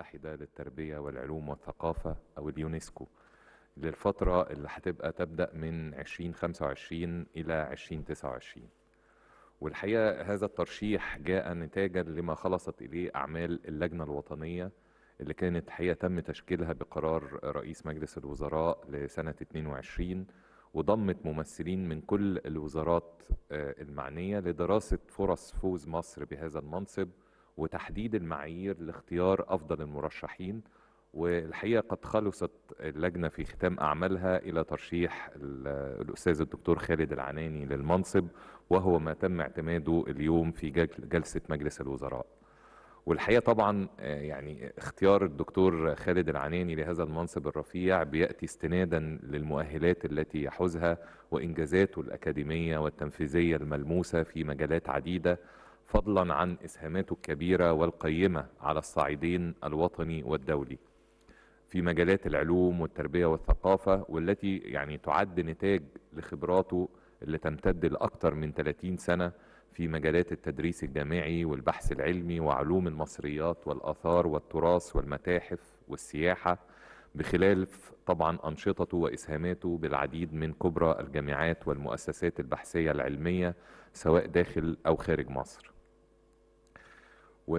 المتحدة للتربية والعلوم والثقافة أو اليونسكو للفترة اللي هتبقى تبدأ من 2025 إلى 2029 والحقيقة هذا الترشيح جاء نتاجا لما خلصت إليه أعمال اللجنة الوطنية اللي كانت حقيقة تم تشكيلها بقرار رئيس مجلس الوزراء لسنة 22 وضمت ممثلين من كل الوزارات آه، المعنية لدراسة فرص فوز مصر بهذا المنصب وتحديد المعايير لاختيار افضل المرشحين والحقيقه قد خلصت اللجنه في ختام اعمالها الى ترشيح الاستاذ الدكتور خالد العناني للمنصب وهو ما تم اعتماده اليوم في جلسه مجلس الوزراء. والحقيقه طبعا آه، يعني اختيار الدكتور خالد العناني لهذا المنصب الرفيع بياتي استنادا للمؤهلات التي يحوزها وانجازاته الاكاديميه والتنفيذيه الملموسه في مجالات عديده فضلا عن إسهاماته الكبيرة والقيمة على الصعيدين الوطني والدولي في مجالات العلوم والتربية والثقافة والتي يعني تعد نتاج لخبراته اللي تمتد لأكثر من 30 سنة في مجالات التدريس الجامعي والبحث العلمي وعلوم المصريات والآثار والتراث والمتاحف والسياحة بخلاف طبعا أنشطته وإسهاماته بالعديد من كبرى الجامعات والمؤسسات البحثية العلمية سواء داخل أو خارج مصر و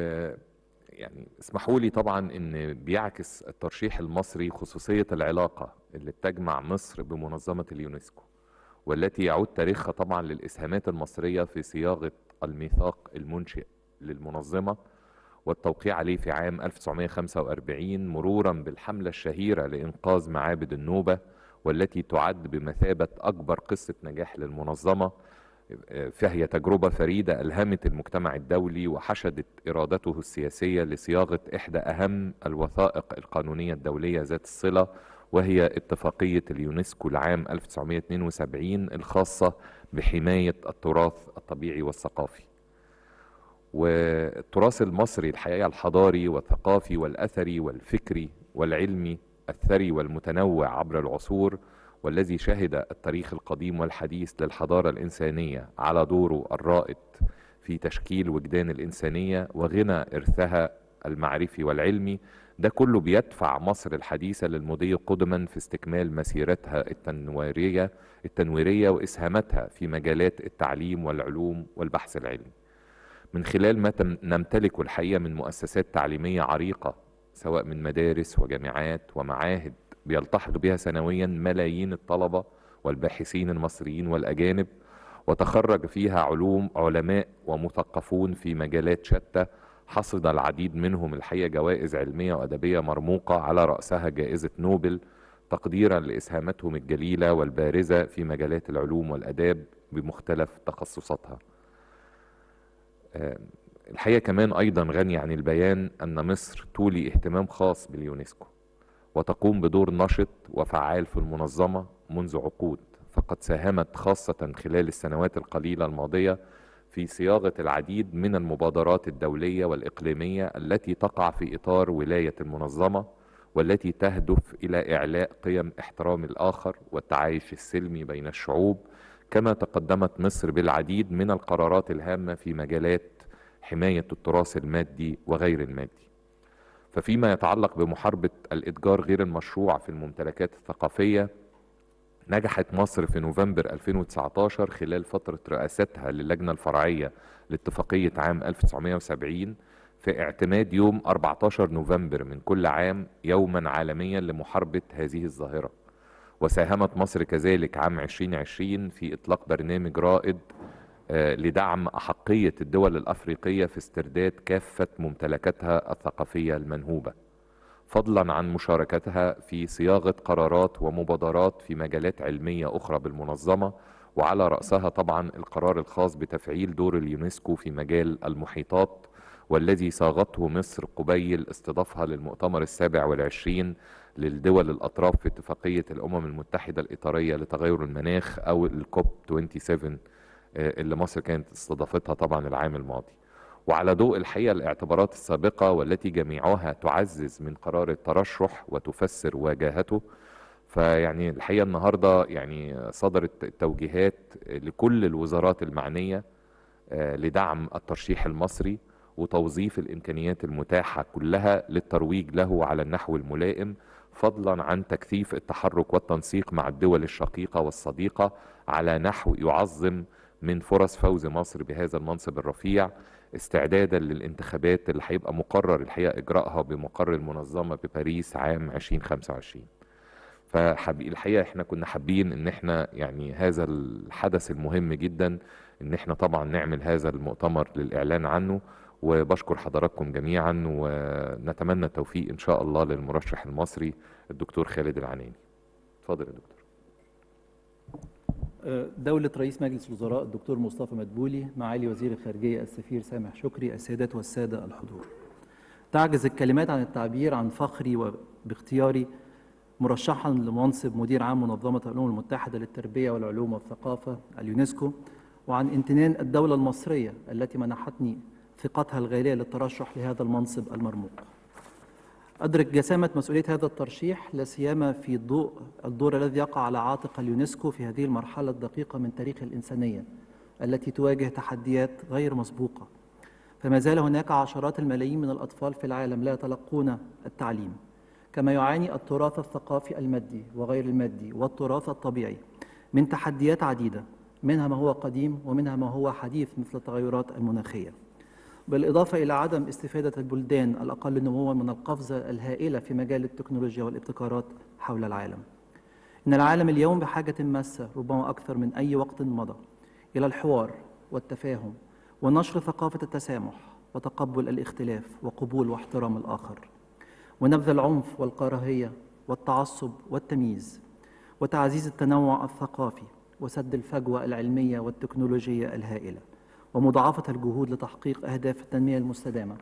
يعني اسمحوا لي طبعا ان بيعكس الترشيح المصري خصوصيه العلاقه اللي بتجمع مصر بمنظمه اليونسكو والتي يعود تاريخها طبعا للاسهامات المصريه في صياغه الميثاق المنشئ للمنظمه والتوقيع عليه في عام 1945 مرورا بالحمله الشهيره لانقاذ معابد النوبه والتي تعد بمثابه اكبر قصه نجاح للمنظمه فهي تجربة فريدة ألهمت المجتمع الدولي وحشدت إرادته السياسية لصياغة إحدى أهم الوثائق القانونية الدولية ذات الصلة وهي اتفاقية اليونسكو العام 1972 الخاصة بحماية التراث الطبيعي والثقافي والتراث المصري الحقيقة الحضاري والثقافي والأثري والفكري والعلمي الثري والمتنوع عبر العصور والذي شهد التاريخ القديم والحديث للحضارة الإنسانية على دوره الرائد في تشكيل وجدان الإنسانية وغنى إرثها المعرفي والعلمي ده كله بيدفع مصر الحديثة للمضي قدما في استكمال مسيرتها التنويرية التنويرية وإسهاماتها في مجالات التعليم والعلوم والبحث العلمي من خلال ما نمتلكه الحقيقة من مؤسسات تعليمية عريقة سواء من مدارس وجامعات ومعاهد بيلتحق بها سنويا ملايين الطلبة والباحثين المصريين والأجانب وتخرج فيها علوم علماء ومثقفون في مجالات شتى حصد العديد منهم الحقيقة جوائز علمية وأدبية مرموقة على رأسها جائزة نوبل تقديرا لإسهاماتهم الجليلة والبارزة في مجالات العلوم والأداب بمختلف تخصصاتها الحقيقة كمان أيضا غني عن البيان أن مصر تولي اهتمام خاص باليونسكو وتقوم بدور نشط وفعال في المنظمة منذ عقود فقد ساهمت خاصة خلال السنوات القليلة الماضية في صياغة العديد من المبادرات الدولية والإقليمية التي تقع في إطار ولاية المنظمة والتي تهدف إلى إعلاء قيم احترام الآخر والتعايش السلمي بين الشعوب كما تقدمت مصر بالعديد من القرارات الهامة في مجالات حماية التراث المادي وغير المادي ففيما يتعلق بمحاربة الإتجار غير المشروع في الممتلكات الثقافية نجحت مصر في نوفمبر 2019 خلال فترة رئاستها للجنة الفرعية لاتفاقية عام 1970 في اعتماد يوم 14 نوفمبر من كل عام يوما عالميا لمحاربة هذه الظاهرة وساهمت مصر كذلك عام 2020 في إطلاق برنامج رائد آه، لدعم أحقية الدول الأفريقية في استرداد كافة ممتلكاتها الثقافية المنهوبة فضلا عن مشاركتها في صياغة قرارات ومبادرات في مجالات علمية أخرى بالمنظمة وعلى رأسها طبعا القرار الخاص بتفعيل دور اليونسكو في مجال المحيطات والذي صاغته مصر قبيل استضافها للمؤتمر السابع والعشرين للدول الأطراف في اتفاقية الأمم المتحدة الإطارية لتغير المناخ أو الكوب 27 آه، اللي مصر كانت استضافتها طبعا العام الماضي وعلى ضوء الحقيقة الاعتبارات السابقة والتي جميعها تعزز من قرار الترشح وتفسر واجهته فيعني الحقيقة النهاردة يعني صدرت توجيهات لكل الوزارات المعنية آه، لدعم الترشيح المصري وتوظيف الإمكانيات المتاحة كلها للترويج له على النحو الملائم فضلا عن تكثيف التحرك والتنسيق مع الدول الشقيقة والصديقة على نحو يعظم من فرص فوز مصر بهذا المنصب الرفيع استعدادا للانتخابات اللي هيبقى مقرر الحقيقه اجراءها بمقر المنظمه بباريس عام 2025 الحقيقه احنا كنا حابين ان احنا يعني هذا الحدث المهم جدا ان احنا طبعا نعمل هذا المؤتمر للاعلان عنه وبشكر حضراتكم جميعا ونتمنى التوفيق ان شاء الله للمرشح المصري الدكتور خالد العناني اتفضل يا دكتور دولة رئيس مجلس الوزراء الدكتور مصطفى مدبولي معالي وزير الخارجية السفير سامح شكري السادات والسادة الحضور تعجز الكلمات عن التعبير عن فخري وباختياري مرشحا لمنصب مدير عام منظمة الأمم المتحدة للتربية والعلوم والثقافة اليونسكو وعن امتنان الدولة المصرية التي منحتني ثقتها الغالية للترشح لهذا المنصب المرموق أدرك جسامة مسؤولية هذا الترشيح لا سيما في ضوء الدور الذي يقع على عاتق اليونسكو في هذه المرحلة الدقيقة من تاريخ الإنسانية التي تواجه تحديات غير مسبوقة فما زال هناك عشرات الملايين من الأطفال في العالم لا يتلقون التعليم كما يعاني التراث الثقافي المادي وغير المادي والتراث الطبيعي من تحديات عديدة منها ما هو قديم ومنها ما هو حديث مثل التغيرات المناخيه بالإضافة إلى عدم استفادة البلدان الأقل نموا من القفزة الهائلة في مجال التكنولوجيا والابتكارات حول العالم إن العالم اليوم بحاجة ماسة ربما أكثر من أي وقت مضى إلى الحوار والتفاهم ونشر ثقافة التسامح وتقبل الاختلاف وقبول واحترام الآخر ونبذ العنف والكراهية والتعصب والتمييز وتعزيز التنوع الثقافي وسد الفجوة العلمية والتكنولوجية الهائلة ومضاعفة الجهود لتحقيق أهداف التنمية المستدامة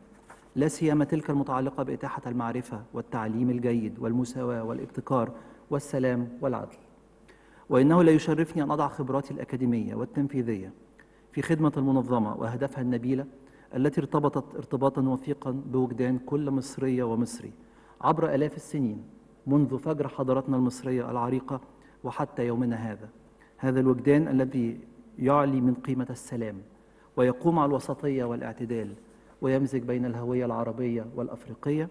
لا سيما تلك المتعلقة بإتاحة المعرفة والتعليم الجيد والمساواة والابتكار والسلام والعدل وإنه لا يشرفني أن أضع خبراتي الأكاديمية والتنفيذية في خدمة المنظمة وأهدافها النبيلة التي ارتبطت ارتباطا وثيقا بوجدان كل مصرية ومصري عبر آلاف السنين منذ فجر حضارتنا المصرية العريقة وحتى يومنا هذا هذا الوجدان الذي يعلي من قيمة السلام ويقوم على الوسطية والاعتدال ويمزج بين الهوية العربية والأفريقية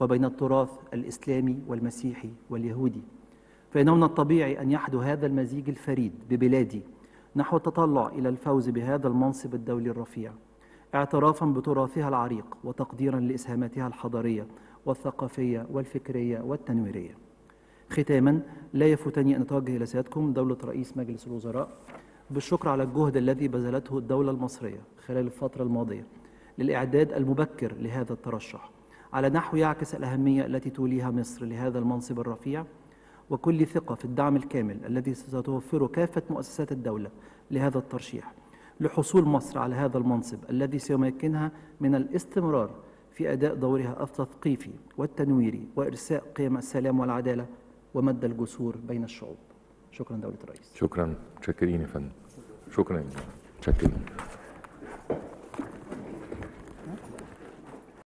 وبين التراث الإسلامي والمسيحي واليهودي فإنه من الطبيعي أن يحدو هذا المزيج الفريد ببلادي نحو التطلع إلى الفوز بهذا المنصب الدولي الرفيع اعترافا بتراثها العريق وتقديرا لإسهاماتها الحضارية والثقافية والفكرية والتنويرية ختاما لا يفوتني أن أتوجه إلى سيادكم دولة رئيس مجلس الوزراء بالشكر على الجهد الذي بذلته الدولة المصرية خلال الفترة الماضية للإعداد المبكر لهذا الترشح على نحو يعكس الأهمية التي توليها مصر لهذا المنصب الرفيع وكل ثقة في الدعم الكامل الذي ستوفره كافة مؤسسات الدولة لهذا الترشيح لحصول مصر على هذا المنصب الذي سيمكنها من الاستمرار في أداء دورها التثقيفي والتنويري وإرساء قيم السلام والعدالة ومد الجسور بين الشعوب شكرا دولة الرئيس شكرا متشكرين يا فندم شكرا متشكرين